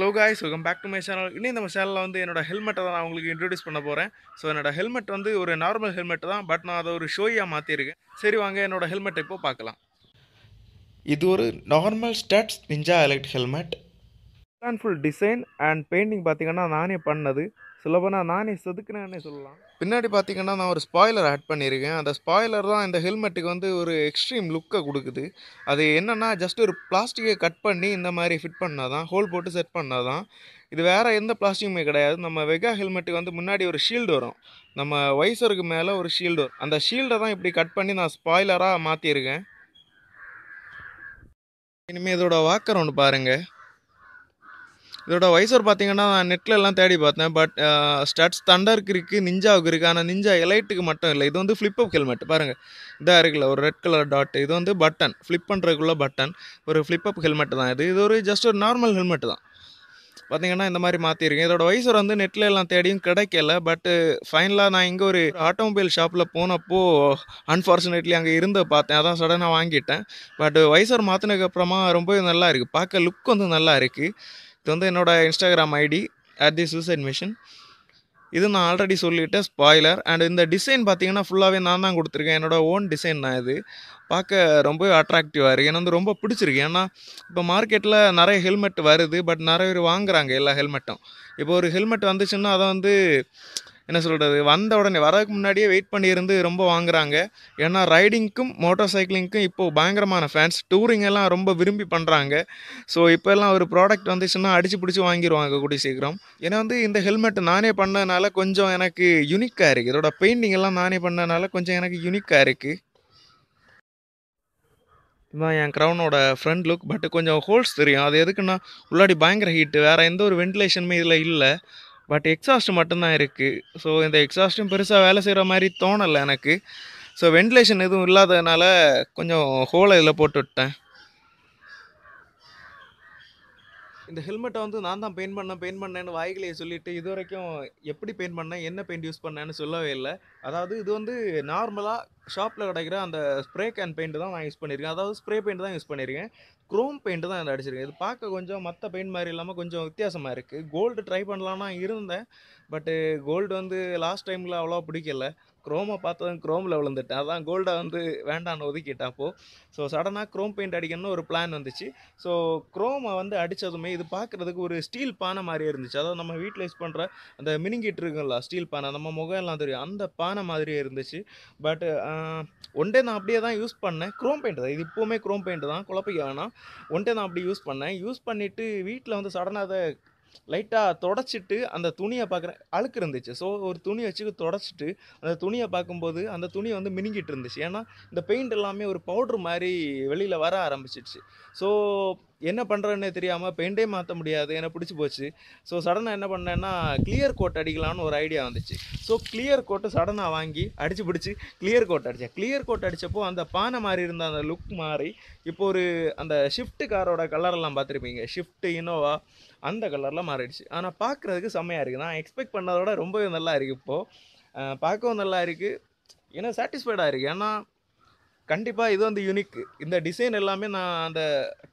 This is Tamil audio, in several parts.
hello guys welcome back to my channel இன்னும் இந்த சேனலில் வந்து என்னோடய ஹெல்மெட்டை தான் நான் உங்களுக்கு இன்ட்ரடியூஸ் பண்ண போகிறேன் ஸோ என்னோட ஹெல்மெட் வந்து ஒரு நார்மல் ஹெல்மெட் தான் பட் நான் அதை ஒரு ஷோயாக மாற்றிருக்கேன் சரி வாங்க என்னோட ஹெல்மெட் இப்போ பார்க்கலாம் இது ஒரு normal Studds Ninja Elite helmet full design and painting பார்த்தீங்கன்னா நானே பண்ணது சுலபனா நானே செதுக்குனேன்னே சொல்லலாம் பின்னாடி பார்த்தீங்கன்னா நான் ஒரு ஸ்பாய்லர் ஆட் பண்ணியிருக்கேன் அந்த ஸ்பாய்லர் தான் இந்த ஹெல்மெட்டுக்கு வந்து ஒரு எக்ஸ்ட்ரீம் லுக்கை கொடுக்குது அது என்னென்னா ஜஸ்ட் ஒரு பிளாஸ்டிக்கை கட் பண்ணி இந்த மாதிரி ஃபிட் பண்ணால் தான் ஹோல் போட்டு செட் பண்ணால் தான் இது வேறு எந்த பிளாஸ்டிக்குமே கிடையாது நம்ம வெகா ஹெல்மெட்டுக்கு வந்து முன்னாடி ஒரு ஷீல்டு வரும் நம்ம வயசருக்கு மேலே ஒரு ஷீல்டு வரும் அந்த ஷீல்டை தான் இப்படி கட் பண்ணி நான் ஸ்பாய்லராக மாற்றியிருக்கேன் இனிமேல் இதோட வாக்கர் ஒன்று பாருங்கள் இதோட வைசர் பார்த்தீங்கன்னா நான் நெட்டில் எல்லாம் தேடி பார்த்தேன் பட் ஸ்டட்ஸ் தண்டருக்கு இருக்குது நிஞ்சாவுக்கு இருக்குது ஆனால் நிஞ்சா எலைட்டுக்கு மட்டும் இல்லை இது வந்து ஃப்ளிப் அப் ஹெல்மெட் பாருங்கள் இதாக இருக்குல்ல ஒரு ரெட் கலர் டாட் இது வந்து பட்டன் ஃப்ளிப் பண்ணுறதுக்குள்ள பட்டன் ஒரு ஃப்ளிப் அப் ஹெல்மெட் தான் இது இது ஒரு ஜஸ்ட் ஒரு நார்மல் ஹெல்மெட் தான் பார்த்தீங்கன்னா இந்த மாதிரி மாற்றிருக்கேன் இதோட வைசர் வந்து நெட்டில் எல்லாம் தேடியும் கிடைக்கல பட்டு ஃபைனலாக நான் இங்கே ஒரு ஆட்டோமொபைல் ஷாப்பில் போனப்போ அன்ஃபார்ச்சுனேட்லி அங்கே இருந்த பார்த்தேன் அதான் சடனாக வாங்கிட்டேன் பட் வைசர் மாற்றினதுக்கப்புறமா ரொம்ப நல்லா இருக்குது பார்க்க லுக் வந்து நல்லா இருக்குது இது வந்து என்னோடய Instagram ID at the suicide machine இது நான் ஆல்ரெடி சொல்லிவிட்டேன் ஸ்பாய்லர் அண்ட் இந்த டிசைன் பார்த்தீங்கன்னா ஃபுல்லாகவே நான் தான் கொடுத்துருக்கேன் என்னோடய ஓன் டிசைன் தான் இது பார்க்க ரொம்பவே அட்ராக்டிவாக இருக்குது எனக்கு வந்து ரொம்ப பிடிச்சிருக்கு ஏன்னா இப்போ மார்க்கெட்டில் நிறைய ஹெல்மெட் வருது பட் நிறைய பேர் வாங்குகிறாங்க எல்லா ஹெல்மெட்டும் இப்போ ஒரு ஹெல்மெட் வந்துச்சுன்னா அதை வந்து என்ன சொல்கிறது வந்த உடனே வரதுக்கு முன்னாடியே வெயிட் பண்ணியிருந்து ரொம்ப வாங்குறாங்க ஏன்னா ரைடிங்க்கும் மோட்டார் சைக்கிளிங்க்கும் இப்போது பயங்கரமான ஃபேன்ஸ் டூரிங் எல்லாம் ரொம்ப விரும்பி பண்ணுறாங்க ஸோ இப்போ எல்லாம் ஒரு ப்ராடக்ட் வந்துச்சுன்னா அடிச்சு பிடிச்சி வாங்கிடுவாங்க கூடிய சீக்கிரம் ஏன்னா வந்து இந்த ஹெல்மெட் நானே பண்ணதுனால கொஞ்சம் எனக்கு யூனிக்காக இருக்குது இதோட பெயிண்டிங் எல்லாம் நானே பண்ணதுனால கொஞ்சம் எனக்கு யூனிக்காக இருக்குது இதுதான் என் க்ரௌனோட ஃப்ரண்ட் லுக் பட் கொஞ்சம் ஹோல்ஸ் தெரியும் அது எதுக்குன்னா உள்ளாடி பயங்கர ஹீட்டு வேறு எந்த ஒரு வென்டிலேஷனுமே இதில் இல்லை பட் எக்ஸாஸ்ட் மட்டும்தான் இருக்குது ஸோ இந்த எக்ஸாஸ்ட்டும் பெருசாக வேலை செய்கிற மாதிரி தோணலை எனக்கு ஸோ வென்டிலேஷன் எதுவும் இல்லாததுனால கொஞ்சம் ஹோலை இதில் போட்டு விட்டேன் இந்த ஹெல்மெட்டை வந்து நான் தான் பெயிண்ட் பண்ணேன் பெயிண்ட் பண்ணேன்னு வாய்களையை சொல்லிட்டு இது வரைக்கும் எப்படி பெயிண்ட் பண்ணேன் என்ன பெயிண்ட் யூஸ் பண்ணேன்னு சொல்லவே இல்லை அதாவது இது வந்து நார்மலாக ஷாப்பில் கிடைக்கிற அந்த ஸ்ப்ரே கேன் பெயிண்ட் தான் நான் யூஸ் பண்ணியிருக்கேன் அதாவது ஸ்ப்ரே பெயிண்ட் தான் யூஸ் பண்ணியிருக்கேன் க்ரோம் பெயிண்ட் தான் அடிச்சிருக்கேன் இது பார்க்க கொஞ்சம் மற்ற பெயிண்ட் மாதிரி இல்லாமல் கொஞ்சம் வித்தியாசமாக இருக்குது கோல்டு ட்ரை பண்ணலான்னா இருந்தேன் பட்டு கோல்டு வந்து லாஸ்ட் டைமில் அவ்வளோவா பிடிக்கல குரோமா பார்த்ததும் க்ரோமில் விழுந்துட்டேன் அதான் கோல்டை வந்து வேண்டான்னு ஒதுக்கிட்டப்போ ஸோ சடனாக குரோம் பெயிண்ட் அடிக்கணும்னு ஒரு பிளான் வந்துச்சு ஸோ க்ரோமை வந்து அடித்ததுமே இது பார்க்குறதுக்கு ஒரு ஸ்டீல் பானை மாதிரியே இருந்துச்சு அதாவது நம்ம வீட்டில் யூஸ் பண்ணுற அந்த மினிங்கிட்டு இருக்குங்களா ஸ்டீல் பானை நம்ம முகம் எல்லாம் தெரியும் அந்த பானை மாதிரியே இருந்துச்சு பட் ஒன்டே நான் அப்படியே தான் யூஸ் பண்ணேன் க்ரோம் பெயிண்ட் தான் இது இப்போவுமே க்ரோம் பெயிண்ட் தான் குழப்பிக்க வேணாம் ஒன்டே நான் அப்படி யூஸ் பண்ணேன் யூஸ் பண்ணிவிட்டு வீட்டில் வந்து சடனாக அதை லைட்டாக தொடச்சிட்டு அந்த துணியை பார்க்குறேன் அழுக்கு இருந்துச்சு ஸோ ஒரு துணி வச்சு தொடச்சிட்டு அந்த துணியை பார்க்கும்போது அந்த துணியை வந்து மினுங்கிட்டு இருந்துச்சு ஏன்னா இந்த பெயிண்ட் எல்லாமே ஒரு பவுட்ரு மாதிரி வெளியில் வர ஆரம்பிச்சிடுச்சு ஸோ என்ன பண்ணுறேன்னு தெரியாமல் பெயிண்டே மாற்ற முடியாது என்னை பிடிச்சி போச்சு ஸோ சடனாக என்ன பண்ணேன்னா கிளியர் கோட் அடிக்கலாம்னு ஒரு ஐடியா வந்துச்சு ஸோ கிளியர் கோட்டு சடனாக வாங்கி அடித்து பிடிச்சி கிளியர் கோட் அடித்தேன் கிளியர் கோட் அடித்தப்போ அந்த பானை மாதிரி இருந்த அந்த லுக் மாறி இப்போ ஒரு அந்த ஷிஃப்ட் காரோட கலரெல்லாம் பார்த்துருப்பீங்க ஷிஃப்ட் இனோவா அந்த கலரெலாம் மாறிடுச்சு ஆனால் பார்க்குறதுக்கு செம்மையாக இருக்குது நான் எக்ஸ்பெக்ட் பண்ணதோட ரொம்பவே நல்லா இருக்குது இப்போது பார்க்கவும் நல்லா இருக்குது ஏன்னா சாட்டிஸ்ஃபைடாக இருக்குது ஏன்னா கண்டிப்பாக இது வந்து யூனிக் இந்த டிசைன் எல்லாமே நான் அந்த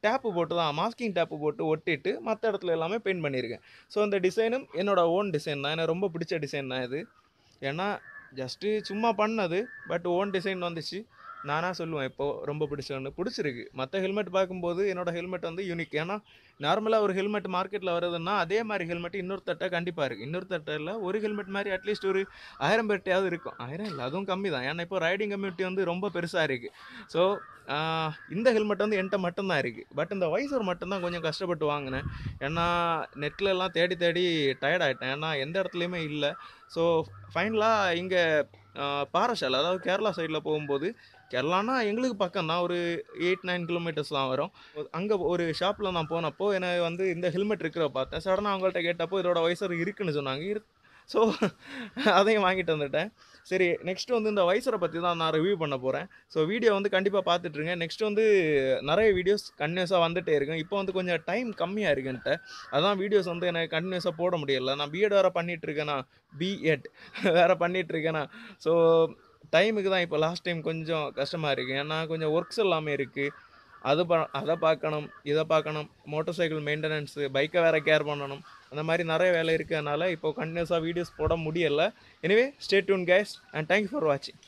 டேப்பு போட்டு தான் மாஸ்கிங் டேப்பு போட்டு ஒட்டிட்டு மற்ற இடத்துல எல்லாமே பெயிண்ட் பண்ணியிருக்கேன் ஸோ இந்த டிசைனும் என்னோடய ஓன் டிசைன் தான் எனக்கு ரொம்ப பிடிச்ச டிசைன் தான் இது ஏன்னா ஜஸ்ட்டு சும்மா பண்ணது பட் ஓன் டிசைன் வந்துச்சு நானாக சொல்லுவேன் இப்போ ரொம்ப பிடிச்சோன்னு பிடிச்சிருக்கு மற்ற ஹெல்மெட் பார்க்கும்போது என்னோட ஹெல்மெட் வந்து யூனிக் ஏன்னா நார்மலாக ஒரு ஹெல்மெட் மார்க்கெட்டில் வருதுன்னா அதே மாதிரி ஹெல்மெட் இன்னொரு தட்டை கண்டிப்பாக இருக்குது இன்னொரு தட்டில் ஒரு ஹெல்மெட் மாதிரி அட்லீஸ்ட் ஒரு ஆயிரம் பேர்ட்டையாவது இருக்கும் ஆயிரம் இல்லை அதுவும் கம்மி தான் ஏன்னா இப்போ ரைடிங் கம்யூனிட்டி வந்து ரொம்ப பெருசாக இருக்குது ஸோ இந்த ஹெல்மெட் வந்து என்கிட்ட மட்டும்தான் இருக்குது பட் இந்த வைசர் மட்டும்தான் கொஞ்சம் கஷ்டப்பட்டு வாங்கினேன் ஏன்னா நெட்லலாம் தேடி தேடி டயர்ட் ஆகிட்டேன் ஏன்னா எந்த இடத்துலையுமே இல்லை ஸோ ஃபைனலாக இங்கே பாரசாலை அதாவது கேரளா சைடில் போகும்போது கேரளானா எங்களுக்கு பக்கம் தான் ஒரு எயிட் நைன் கிலோமீட்டர்ஸ் தான் வரும் அங்கே ஒரு ஷாப்பில் நான் போனப்போ என்னை வந்து இந்த ஹெல்மெட் இருக்கிற பார்த்தேன் சடனாக அவங்கள்ட்ட கேட்டப்போ இதோட வயசு இருக்குன்னு சொன்னாங்க ஸோ அதையும் வாங்கிட்டு வந்துட்டேன் சரி நெக்ஸ்ட் வந்து இந்த வைசரை பற்றி தான் நான் ரிவ்யூ பண்ண போகிறேன் ஸோ வீடியோ வந்து கண்டிப்பாக பார்த்துட்ருங்க நெக்ஸ்ட் வந்து நிறைய வீடியோஸ் கண்டினியூஸாக வந்துட்டே இருக்கும் இப்போ வந்து கொஞ்சம் டைம் கம்மியாக இருக்குன்ட்டு அதான் வீடியோஸ் வந்து எனக்கு கண்டினியூஸாக போட முடியல நான் பிஎட் வேறு பண்ணிகிட்ருக்கேண்ணா பிஎட் வேறு பண்ணிகிட்ருக்கேண்ணா ஸோ டைமுக்கு தான் இப்போ லாஸ்ட் டைம் கொஞ்சம் கஷ்டமாக இருக்குது ஏன்னா கொஞ்சம் ஒர்க்ஸ் எல்லாமே இருக்குது அது ப அதை பார்க்கணும் இதை பார்க்கணும் மோட்டர் சைக்கிள் மெயின்டெனன்ஸு பைக்கை வேறு கேர் பண்ணணும் அந்த மாதிரி நிறைய வேலை இருக்கிறதுனால இப்போ கண்டினியூஸாக வீடியோஸ் போட முடியலை anyway stay tuned guys and thank you for வாட்சிங்